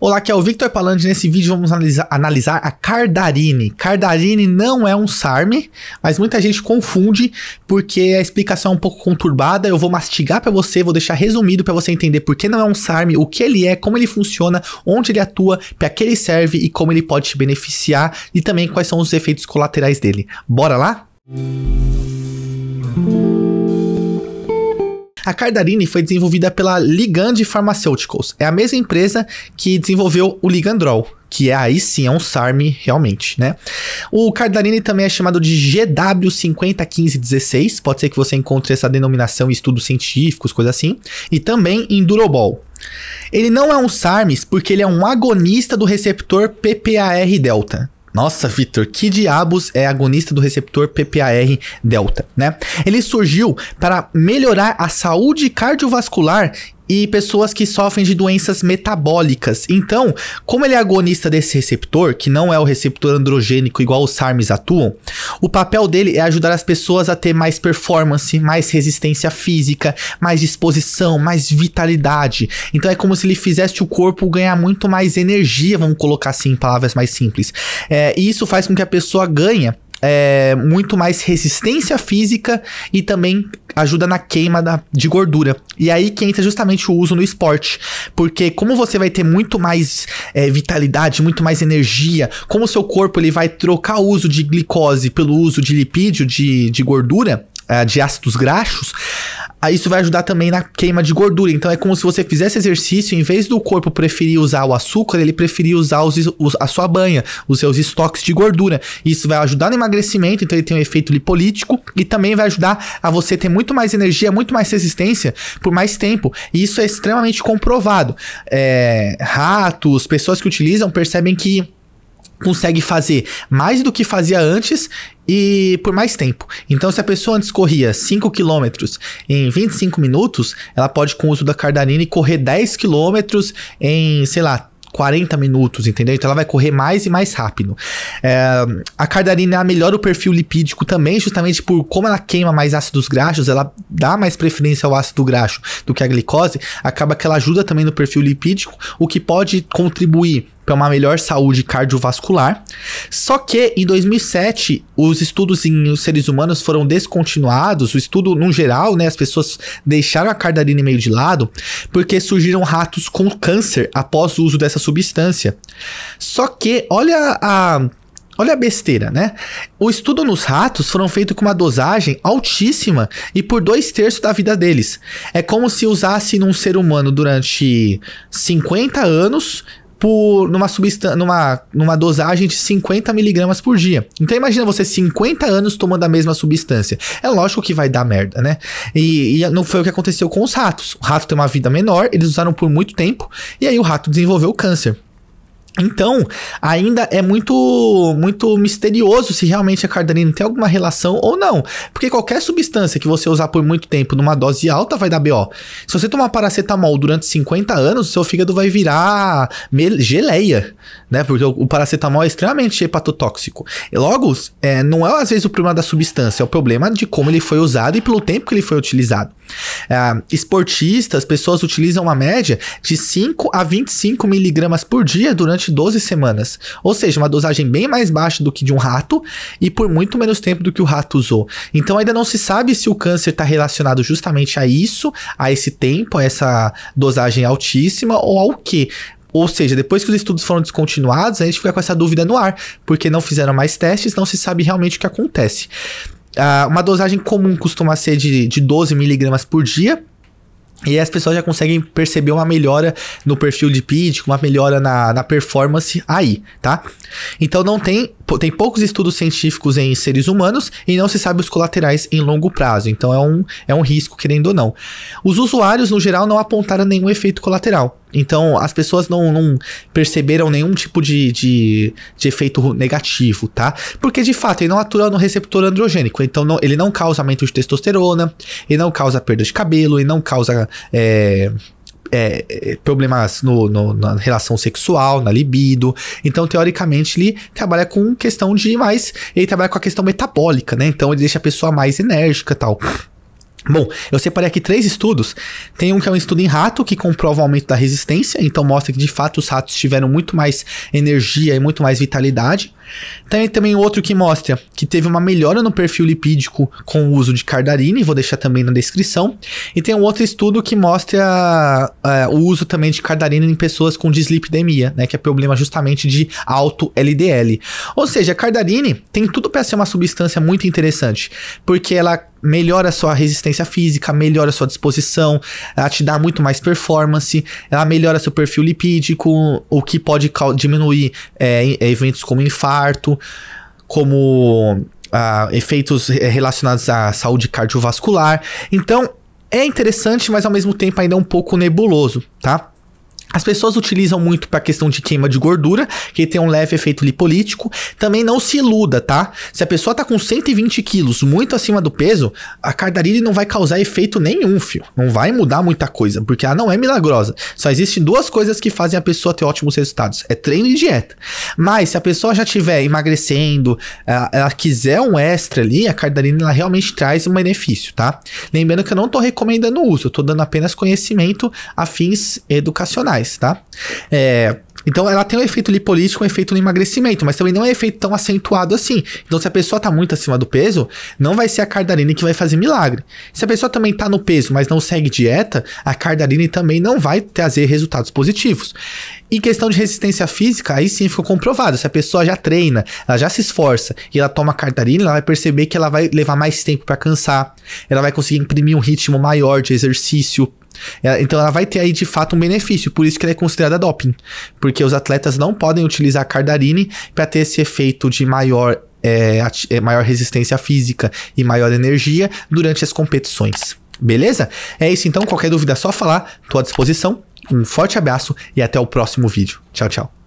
Olá, aqui é o Victor Palandi. Nesse vídeo vamos analisar, analisar a Cardarine. Cardarine não é um SARM, mas muita gente confunde porque a explicação é um pouco conturbada. Eu vou mastigar para você, vou deixar resumido para você entender por que não é um SARM, o que ele é, como ele funciona, onde ele atua, para que ele serve e como ele pode te beneficiar e também quais são os efeitos colaterais dele. Bora lá? Música a Cardarine foi desenvolvida pela Ligand Pharmaceuticals. É a mesma empresa que desenvolveu o Ligandrol, que é aí sim é um SARM realmente, né? O Cardarine também é chamado de GW501516, pode ser que você encontre essa denominação em estudos científicos, coisa assim, e também em Durobol. Ele não é um SARMS porque ele é um agonista do receptor PPAR delta. Nossa, Vitor, que diabos é agonista do receptor PPAR delta, né? Ele surgiu para melhorar a saúde cardiovascular e pessoas que sofrem de doenças metabólicas. Então, como ele é agonista desse receptor, que não é o receptor androgênico igual os SARMs atuam, o papel dele é ajudar as pessoas a ter mais performance, mais resistência física, mais disposição, mais vitalidade. Então é como se ele fizesse o corpo ganhar muito mais energia, vamos colocar assim em palavras mais simples. É, e isso faz com que a pessoa ganhe é, muito mais resistência física e também ajuda na queima da, de gordura. E aí que entra justamente o uso no esporte. Porque como você vai ter muito mais é, vitalidade, muito mais energia, como o seu corpo ele vai trocar o uso de glicose pelo uso de lipídio, de, de gordura, é, de ácidos graxos, Aí isso vai ajudar também na queima de gordura. Então é como se você fizesse exercício, em vez do corpo preferir usar o açúcar, ele preferir usar os, os, a sua banha, os seus estoques de gordura. Isso vai ajudar no emagrecimento, então ele tem um efeito lipolítico e também vai ajudar a você ter muito mais energia, muito mais resistência por mais tempo. E isso é extremamente comprovado. É, ratos, pessoas que utilizam percebem que consegue fazer mais do que fazia antes e por mais tempo. Então, se a pessoa antes corria 5 km em 25 minutos, ela pode, com o uso da Cardanine, correr 10 km em, sei lá, 40 minutos, entendeu? Então ela vai correr mais e mais rápido. É, a cardarina é melhora o perfil lipídico também, justamente por como ela queima mais ácidos graxos, ela dá mais preferência ao ácido graxo do que a glicose, acaba que ela ajuda também no perfil lipídico, o que pode contribuir para é uma melhor saúde cardiovascular. Só que em 2007, os estudos em seres humanos foram descontinuados, o estudo no geral, né, as pessoas deixaram a cardarina meio de lado, porque surgiram ratos com câncer após o uso dessa substância. Só que olha a Olha a besteira, né? O estudo nos ratos foram feito com uma dosagem altíssima e por dois terços da vida deles. É como se usasse num ser humano durante 50 anos por numa substância, numa, numa dosagem de 50 miligramas por dia. Então imagina você 50 anos tomando a mesma substância. É lógico que vai dar merda, né? E, e, não foi o que aconteceu com os ratos. O rato tem uma vida menor, eles usaram por muito tempo, e aí o rato desenvolveu câncer. Então, ainda é muito muito misterioso se realmente a cardanina tem alguma relação ou não. Porque qualquer substância que você usar por muito tempo numa dose alta vai dar BO. Se você tomar paracetamol durante 50 anos, o seu fígado vai virar geleia, né? Porque o paracetamol é extremamente hepatotóxico. E logo, é, não é às vezes o problema da substância, é o problema de como ele foi usado e pelo tempo que ele foi utilizado. É, esportistas, pessoas utilizam uma média de 5 a 25 miligramas por dia durante durante 12 semanas. Ou seja, uma dosagem bem mais baixa do que de um rato e por muito menos tempo do que o rato usou. Então ainda não se sabe se o câncer está relacionado justamente a isso, a esse tempo, a essa dosagem altíssima ou ao quê. Ou seja, depois que os estudos foram descontinuados, a gente fica com essa dúvida no ar, porque não fizeram mais testes, não se sabe realmente o que acontece. Uh, uma dosagem comum costuma ser de, de 12 miligramas por dia e as pessoas já conseguem perceber uma melhora no perfil de lipídico, uma melhora na, na performance aí, tá? Então não tem, tem poucos estudos científicos em seres humanos e não se sabe os colaterais em longo prazo. Então é um, é um risco, querendo ou não. Os usuários, no geral, não apontaram nenhum efeito colateral. Então, as pessoas não, não perceberam nenhum tipo de, de, de, efeito negativo, tá? Porque, de fato, ele não atua no receptor androgênico. Então, não, ele não causa aumento de testosterona, ele não causa perda de cabelo, ele não causa... É, é, é, problemas no, no, na relação sexual, na libido. Então, teoricamente, ele trabalha com questão de mais. Ele trabalha com a questão metabólica, né? Então, ele deixa a pessoa mais enérgica tal. Bom, eu separei aqui três estudos. Tem um que é um estudo em rato que comprova o aumento da resistência, então mostra que de fato os ratos tiveram muito mais energia e muito mais vitalidade tem também outro que mostra que teve uma melhora no perfil lipídico com o uso de cardarine, vou deixar também na descrição. E tem um outro estudo que mostra é, o uso também de cardarine em pessoas com dislipidemia, né, que é problema justamente de alto LDL. Ou seja, a cardarine tem tudo para ser uma substância muito interessante, porque ela melhora a sua resistência física, melhora a sua disposição, ela te dá muito mais performance, ela melhora seu perfil lipídico, o que pode diminuir é, eventos como infarto parto, como ah, efeitos relacionados à saúde cardiovascular. Então, é interessante, mas ao mesmo tempo ainda é um pouco nebuloso, tá? As pessoas utilizam muito para questão de queima de gordura, que tem um leve efeito lipolítico. Também não se iluda, tá? Se a pessoa tá com 120 quilos, muito acima do peso, a cardarine não vai causar efeito nenhum, fio. Não vai mudar muita coisa, porque ela não é milagrosa. Só existem duas coisas que fazem a pessoa ter ótimos resultados: é treino e dieta. Mas se a pessoa já estiver emagrecendo, ela, eh, ela, quiser um extra ali, a cardarine ela realmente traz um benefício, tá? Lembrando que eu não tô recomendando o uso, eu tô dando apenas conhecimento a fins educacionais mais, tá? É, então ela tem um efeito lipolítico, um efeito no emagrecimento, mas também não é um efeito tão acentuado assim. Então se a pessoa tá muito acima do peso, não vai ser a cardarine que vai fazer milagre. Se a pessoa também tá no peso, mas não segue dieta, a cardarine também não vai trazer resultados positivos. E questão de resistência física, aí sim ficou comprovado. Se a pessoa já treina, ela já se esforça e ela toma cardarina, ela vai perceber que ela vai levar mais tempo para cansar, ela vai conseguir imprimir um ritmo maior de exercício, é, então ela vai ter aí de fato um benefício, por isso que ela é considerada doping, porque os atletas não podem utilizar a cardarine para ter esse efeito de maior, é, é, maior resistência física e maior energia durante as competições. Beleza? É isso então, qualquer dúvida é só falar, estou à disposição. Um forte abraço e até o próximo vídeo. Tchau, tchau.